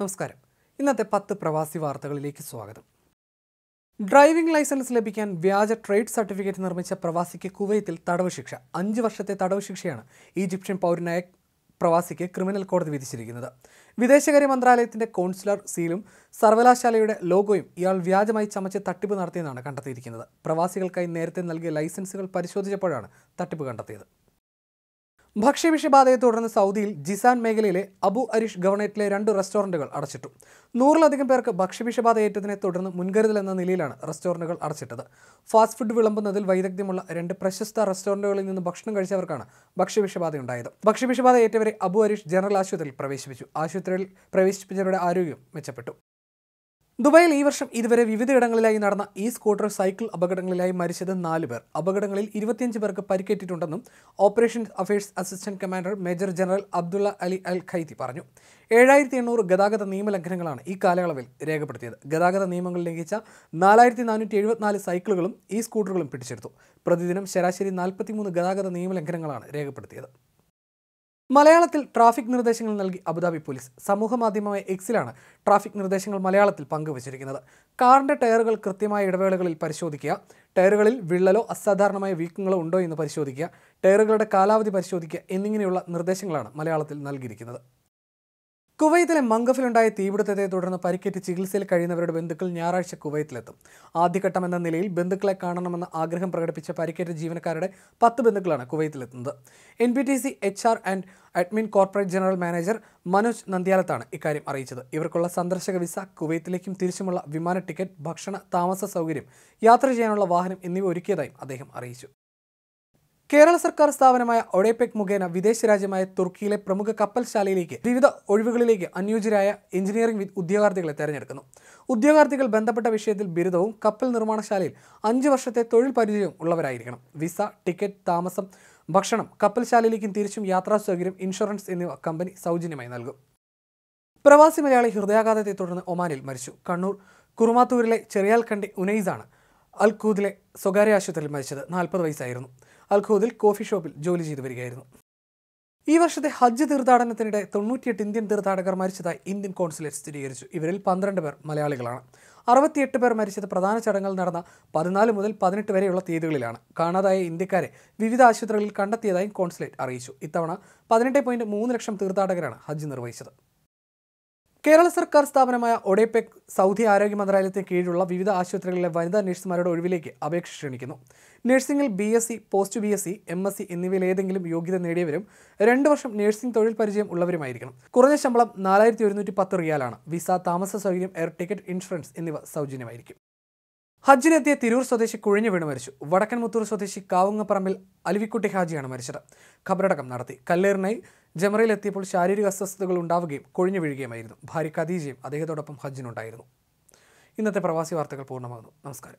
നമസ്കാരം ഇന്നത്തെ പത്ത് പ്രവാസി വാർത്തകളിലേക്ക് സ്വാഗതം ഡ്രൈവിംഗ് ലൈസൻസ് ലഭിക്കാൻ വ്യാജ ട്രേഡ് സർട്ടിഫിക്കറ്റ് നിർമ്മിച്ച പ്രവാസിക്ക് കുവൈത്തിൽ തടവ് ശിക്ഷ അഞ്ച് വർഷത്തെ തടവ് ശിക്ഷയാണ് ഈജിപ്ഷ്യൻ പൗരനായ പ്രവാസിക്ക് ക്രിമിനൽ കോടതി വിധിച്ചിരിക്കുന്നത് വിദേശകാര്യ മന്ത്രാലയത്തിന്റെ കോൺസുലർ സീലും സർവകലാശാലയുടെ ലോഗോയും ഇയാൾ വ്യാജമായി ചമച്ച് തട്ടിപ്പ് നടത്തിയെന്നാണ് കണ്ടെത്തിയിരിക്കുന്നത് പ്രവാസികൾക്കായി നേരത്തെ നൽകിയ ലൈസൻസുകൾ പരിശോധിച്ചപ്പോഴാണ് തട്ടിപ്പ് കണ്ടെത്തിയത് ഭക്ഷ്യവിഷബാധയെ തുടർന്ന് സൗദിയിൽ ജിസാൻ മേഖലയിലെ അബു അരിഷ് ഗവർണേറ്റിലെ രണ്ട് റെസ്റ്റോറൻറ്റുകൾ അടച്ചിട്ടു നൂറിലധികം പേർക്ക് ഭക്ഷ്യവിഷബാധ ഏറ്റതിനെ തുടർന്ന് മുൻകരുതൽ എന്ന നിലയിലാണ് റെസ്റ്റോറൻറ്റുകൾ അടച്ചിട്ടത് ഫാസ്റ്റ് ഫുഡ് വിളമ്പുന്നതിൽ വൈദഗ്ധ്യമുള്ള രണ്ട് പ്രശസ്ത റെസ്റ്റോറൻറ്റുകളിൽ നിന്ന് ഭക്ഷണം കഴിച്ചവർക്കാണ് ഭക്ഷ്യവിഷബാധയുണ്ടായത് ഭക്ഷ്യവിഷബാധ ഏറ്റവരെ അബു അരിഷ് ജനറൽ ആശുപത്രിയിൽ പ്രവേശിപ്പിച്ചു ആശുപത്രിയിൽ പ്രവേശിപ്പിച്ചവരുടെ ആരോഗ്യം മെച്ചപ്പെട്ടു ദുബായിൽ ഈ വർഷം ഇതുവരെ വിവിധയിടങ്ങളിലായി നടന്ന ഈ സ്കൂട്ടർ സൈക്കിൾ അപകടങ്ങളിലായി മരിച്ചത് നാല് പേർ അപകടങ്ങളിൽ ഇരുപത്തിയഞ്ച് പേർക്ക് പരിക്കേറ്റിട്ടുണ്ടെന്നും operation affairs assistant commander major general Abdullah Ali Al Khaiti പറഞ്ഞു ഏഴായിരത്തി എണ്ണൂറ് ഗതാഗത നിയമലംഘനങ്ങളാണ് ഈ കാലയളവിൽ രേഖപ്പെടുത്തിയത് ഗതാഗത നിയമങ്ങൾ ലംഘിച്ച നാലായിരത്തി നാനൂറ്റി എഴുപത്തിനാല് സൈക്കിളുകളും ഈ സ്കൂട്ടറുകളും പിടിച്ചെടുത്തു പ്രതിദിനം ശരാശരി നാൽപ്പത്തിമൂന്ന് ഗതാഗത നിയമലംഘനങ്ങളാണ് രേഖപ്പെടുത്തിയത് മലയാളത്തിൽ ട്രാഫിക് നിർദ്ദേശങ്ങൾ നൽകി അബുദാബി പോലീസ് സമൂഹമാധ്യമമായ എക്സിലാണ് ട്രാഫിക് നിർദ്ദേശങ്ങൾ മലയാളത്തിൽ പങ്കുവച്ചിരിക്കുന്നത് കാറിൻ്റെ ടയറുകൾ കൃത്യമായ ഇടവേളകളിൽ പരിശോധിക്കുക ടയറുകളിൽ വിള്ളലോ അസാധാരണമായ വീക്കങ്ങളോ ഉണ്ടോ എന്ന് പരിശോധിക്കുക ടയറുകളുടെ കാലാവധി പരിശോധിക്കുക എന്നിങ്ങനെയുള്ള നിർദ്ദേശങ്ങളാണ് മലയാളത്തിൽ നൽകിയിരിക്കുന്നത് കുവൈത്തിലെ മംഗഫിലുണ്ടായ തീപിടുത്തത്തെ തുടർന്ന് പരിക്കേറ്റ് ചികിത്സയിൽ കഴിയുന്നവരുടെ ബന്ധുക്കൾ ഞായറാഴ്ച കുവൈത്തിലെത്തും ആദ്യഘട്ടം എന്ന നിലയിൽ ബന്ധുക്കളെ കാണണമെന്ന ആഗ്രഹം പ്രകടിപ്പിച്ച പരിക്കേറ്റ ജീവനക്കാരുടെ പത്ത് ബന്ധുക്കളാണ് കുവൈത്തിലെത്തുന്നത് N P T C H R and admin corporate general manager Manoj നന്ദ്യാലത്താണ് ഇക്കാര്യം അറിയിച്ചത് ഇവർക്കുള്ള സന്ദർശക വിസ കുവൈത്തിലേക്കും തിരിച്ചുമുള്ള വിമാന ടിക്കറ്റ് ഭക്ഷണ താമസ സൗകര്യം യാത്ര ചെയ്യാനുള്ള വാഹനം എന്നിവ ഒരുക്കിയതായും അദ്ദേഹം അറിയിച്ചു കേരള സർക്കാർ സ്ഥാപനമായ ഒഡേപെക് മുഖേന വിദേശ രാജ്യമായ തുർക്കിയിലെ പ്രമുഖ കപ്പൽശാലയിലേക്ക് വിവിധ ഒഴിവുകളിലേക്ക് അനുയോജ്യരായ എഞ്ചിനീയറിംഗ് ഉദ്യോഗാർത്ഥികളെ തെരഞ്ഞെടുക്കുന്നു ഉദ്യോഗാർത്ഥികൾ ബന്ധപ്പെട്ട വിഷയത്തിൽ ബിരുദവും കപ്പൽ നിർമ്മാണശാലയിൽ അഞ്ച് വർഷത്തെ തൊഴിൽ പരിചയവും ഉള്ളവരായിരിക്കണം വിസ ടിക്കറ്റ് താമസം ഭക്ഷണം കപ്പൽശാലയിലേക്കും തിരിച്ചും യാത്രാ സൗകര്യം ഇൻഷുറൻസ് എന്നിവ കമ്പനി സൗജന്യമായി നൽകും പ്രവാസി മലയാളി ഹൃദയാഘാതത്തെ തുടർന്ന് ഒമാനിൽ മരിച്ചു കണ്ണൂർ കുറുമാത്തൂരിലെ ചെറിയാൽക്കണ്ടി ഉനൈസാണ് അൽകൂദിലെ സ്വകാര്യ ആശുപത്രിയിൽ മരിച്ചത് നാൽപ്പത് വയസ്സായിരുന്നു അൽഖോദിൽ കോഫി ഷോപ്പിൽ ജോലി ചെയ്തു വരികയായിരുന്നു ഈ വർഷത്തെ ഹജ്ജ് തീർത്ഥാടനത്തിനിടെ തൊണ്ണൂറ്റിയെട്ട് ഇന്ത്യൻ തീർത്ഥാടകർ മരിച്ചതായി ഇന്ത്യൻ കോൺസുലേറ്റ് സ്ഥിരീകരിച്ചു ഇവരിൽ പന്ത്രണ്ട് പേർ മലയാളികളാണ് അറുപത്തിയെട്ട് പേർ മരിച്ചത് പ്രധാന ചടങ്ങുകൾ നടന്ന പതിനാല് മുതൽ പതിനെട്ട് വരെയുള്ള തീയതികളിലാണ് കാണാതായ ഇന്ത്യക്കാരെ വിവിധ ആശുപത്രികളിൽ കണ്ടെത്തിയതായും കോൺസുലേറ്റ് അറിയിച്ചു ഇത്തവണ പതിനെട്ട് ലക്ഷം തീർത്ഥാടകരാണ് ഹജ്ജ് നിർവഹിച്ചത് കേരള സർക്കാർ സ്ഥാപനമായ ഒഡേപെക് സൗദി ആരോഗ്യ മന്ത്രാലയത്തിന് കീഴിലുള്ള വിവിധ ആശുപത്രികളിലെ വനിതാ നഴ്സുമാരുടെ ഒഴിവിലേക്ക് അപേക്ഷ ക്ഷണിക്കുന്നു നഴ്സിംഗിൽ B S C post B S C M S C എന്നിവയിലേതെങ്കിലും യോഗ്യത നേടിയവരും രണ്ട് വർഷം നഴ്സിംഗ് തൊഴിൽ പരിചയം ഉള്ളവരുമായിരിക്കണം കുറഞ്ഞ ശമ്പളം നാലായിരത്തി ഒരുന്നൂറ്റി പത്ത് റിയാലാണ് വിസ താമസ സൗകര്യം എയർ ടിക്കറ്റ് ഇൻഷുറൻസ് എന്നിവ സൗജന്യമായിരിക്കും ഹജ്ജിനെത്തിയ തിരൂർ സ്വദേശി കുഴിഞ്ഞു വീണ് മരിച്ചു വടക്കൻ മുത്തൂർ സ്വദേശി കാവുങ്ങപ്പറമ്പിൽ അലിവിക്കുട്ടി ഹാജിയാണ് മരിച്ചത് ഖബറടക്കം നടത്തി കല്ലേറിനായി ജമറയിൽ എത്തിയപ്പോൾ ശാരീരിക അസ്വസ്ഥതകൾ ഉണ്ടാവുകയും കൊഴിഞ്ഞു വീഴുകയുമായിരുന്നു ഭാര്യ ഖദീജയും അദ്ദേഹത്തോടൊപ്പം ഹജ്ജിനുണ്ടായിരുന്നു ഇന്നത്തെ പ്രവാസി വാർത്തകൾ പൂർണ്ണമാകുന്നു നമസ്കാരം